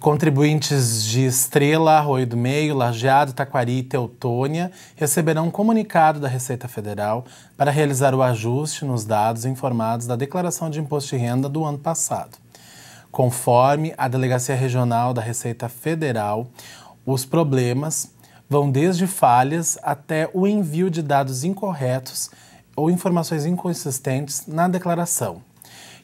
contribuintes de Estrela, Arroio do Meio, Lajeado, Taquari e Teutônia receberão um comunicado da Receita Federal para realizar o ajuste nos dados informados da declaração de imposto de renda do ano passado. Conforme a Delegacia Regional da Receita Federal, os problemas vão desde falhas até o envio de dados incorretos ou informações inconsistentes na declaração.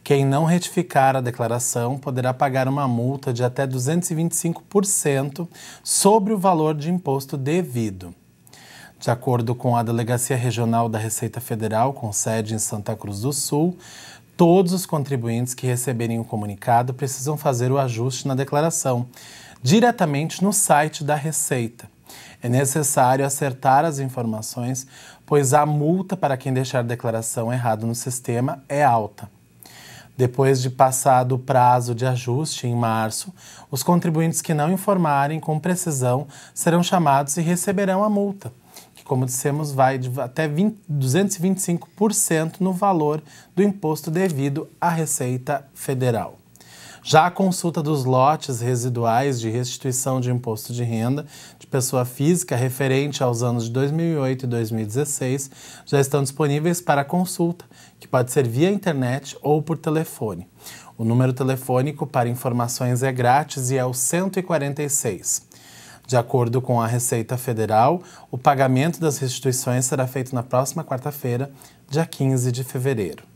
Quem não retificar a declaração poderá pagar uma multa de até 225% sobre o valor de imposto devido. De acordo com a Delegacia Regional da Receita Federal, com sede em Santa Cruz do Sul, todos os contribuintes que receberem o comunicado precisam fazer o ajuste na declaração, diretamente no site da Receita. É necessário acertar as informações, pois a multa para quem deixar a declaração errada no sistema é alta. Depois de passado o prazo de ajuste em março, os contribuintes que não informarem com precisão serão chamados e receberão a multa, que, como dissemos, vai de até 20, 225% no valor do imposto devido à Receita Federal. Já a consulta dos lotes residuais de restituição de imposto de renda de pessoa física referente aos anos de 2008 e 2016 já estão disponíveis para consulta, que pode ser via internet ou por telefone. O número telefônico para informações é grátis e é o 146. De acordo com a Receita Federal, o pagamento das restituições será feito na próxima quarta-feira, dia 15 de fevereiro.